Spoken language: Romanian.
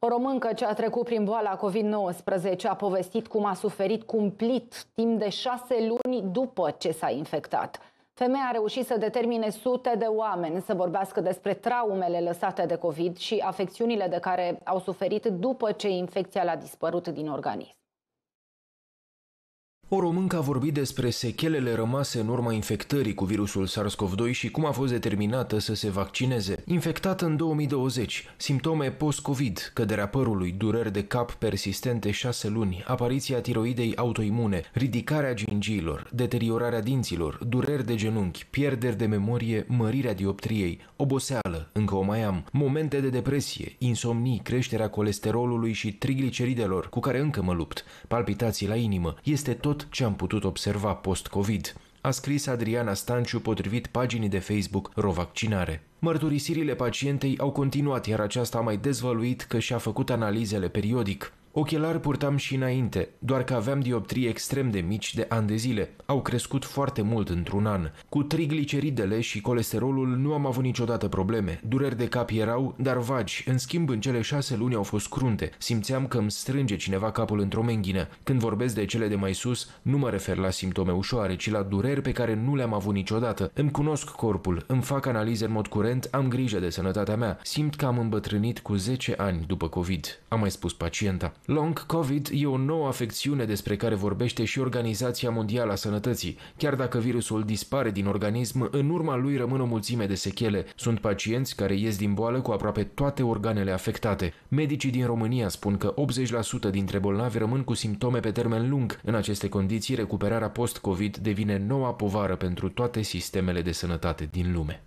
O româncă ce a trecut prin boala COVID-19 a povestit cum a suferit cumplit timp de șase luni după ce s-a infectat. Femeia a reușit să determine sute de oameni să vorbească despre traumele lăsate de COVID și afecțiunile de care au suferit după ce infecția l-a dispărut din organism. O româncă a vorbit despre sechelele rămase în urma infectării cu virusul SARS-CoV-2 și cum a fost determinată să se vaccineze. Infectat în 2020, simptome post-COVID, căderea părului, dureri de cap persistente 6 luni, apariția tiroidei autoimune, ridicarea gingiilor, deteriorarea dinților, dureri de genunchi, pierderi de memorie, mărirea dioptriei, oboseală, încă o mai am, momente de depresie, insomnii, creșterea colesterolului și trigliceridelor, cu care încă mă lupt, palpitații la inimă, este tot ce am putut observa post-COVID a scris Adriana Stanciu potrivit paginii de Facebook Rovaccinare. Mărturisirile pacientei au continuat, iar aceasta a mai dezvăluit că și-a făcut analizele periodic. Ochelari purtam și înainte, doar că aveam dioptrii extrem de mici de ani de zile. Au crescut foarte mult într-un an. Cu trigliceridele și colesterolul nu am avut niciodată probleme. Dureri de cap erau, dar vagi. În schimb, în cele șase luni au fost crunte. Simțeam că îmi strânge cineva capul într-o menghină. Când vorbesc de cele de mai sus, nu mă refer la simptome ușoare, ci la dureri pe care nu le-am avut niciodată. Îmi cunosc corpul, îmi fac analize în mod curent, am grijă de sănătatea mea. Simt că am îmbătrânit cu 10 ani după COVID, a mai spus pacienta. Long COVID e o nouă afecțiune despre care vorbește și Organizația Mondială a Sănătății. Chiar dacă virusul dispare din organism, în urma lui rămân o mulțime de sechele. Sunt pacienți care ies din boală cu aproape toate organele afectate. Medicii din România spun că 80% dintre bolnavi rămân cu simptome pe termen lung. În aceste condiții, recuperarea post-COVID devine noua povară pentru toate sistemele de sănătate din lume.